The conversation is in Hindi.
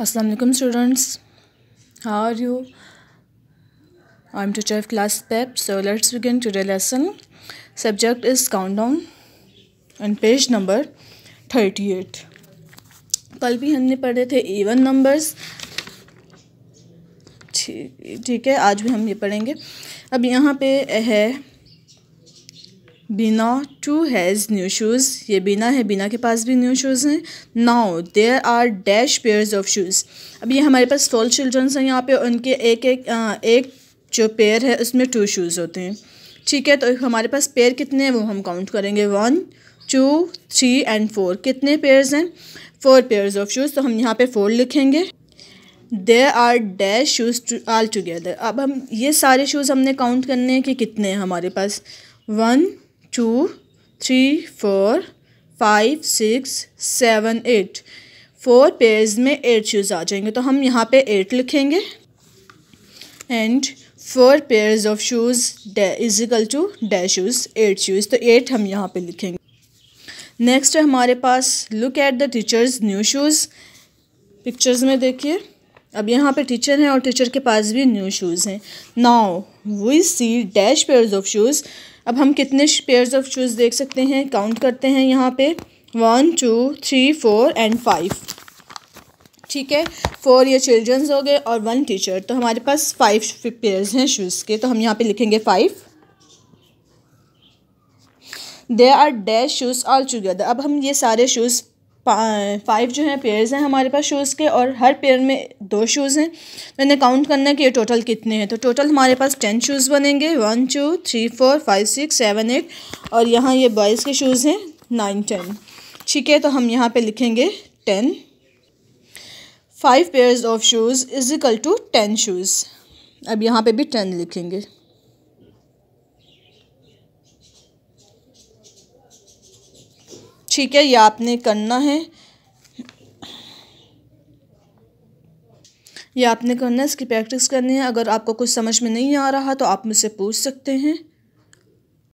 अस्सलाम वालेकुम students how are you I am teacher of class pep so let's begin today lesson subject is countdown and page number thirty eight कल भी हमने पढ़े थे इवन नंबर्स ठीक है आज भी हम ये पढ़ेंगे अब यहाँ पे है बिना टू हैज़ न्यू शूज़ ये बिना है बिना के पास भी न्यू शूज़ हैं now there are dash pairs of shoes अब ये हमारे पास टोल चिल्ड्रंस हैं यहाँ पे उनके एक एक आ, एक जो पेयर है उसमें टू शूज़ होते हैं ठीक है तो हमारे पास पेयर कितने हैं वो हम काउंट करेंगे one two three and four कितने पेयर्स हैं फोर पेयर्स ऑफ शूज़ तो हम यहाँ पे फोर लिखेंगे there are dash shoes all together अब हम ये सारे शूज़ हमने काउंट करने हैं कि कितने हैं हमारे पास one two three four five six seven eight four pairs में एट शूज़ आ जाएंगे तो हम यहाँ पे एट लिखेंगे and four pairs of shoes equal to the shoes eight shoes तो एट हम यहाँ पे लिखेंगे नेक्स्ट है हमारे पास look at the teacher's new shoes pictures में देखिए अब यहाँ पे टीचर हैं और टीचर के पास भी न्यू शूज़ हैं now we see dash pairs of shoes अब हम कितने पेयर्स ऑफ शूज़ देख सकते हैं काउंट करते हैं यहाँ पे one two three four and five ठीक है फोर ये चिल्ड्रंस हो गए और वन टीचर तो हमारे पास फाइव पेयर्स हैं शूज़ के तो हम यहाँ पे लिखेंगे five they are dash shoes all together अब हम ये सारे शूज़ फाइव जो है पेयर्स हैं हमारे पास शूज़ के और हर पेयर में दो शूज़ हैं मैंने तो काउंट करना है कि ये टोटल कितने हैं तो टोटल हमारे पास टेन शूज़ बनेंगे one two three four five six seven eight और यहाँ ये बॉयज़ के शूज़ हैं नाइन टेन ठीक है तो हम यहाँ पे लिखेंगे ten five pairs of shoes equal to ten shoes अब यहाँ पे भी टेन लिखेंगे ठीक है ये आपने करना है ये आपने करना है इसकी प्रैक्टिस करनी है अगर आपको कुछ समझ में नहीं आ रहा तो आप मुझसे पूछ सकते हैं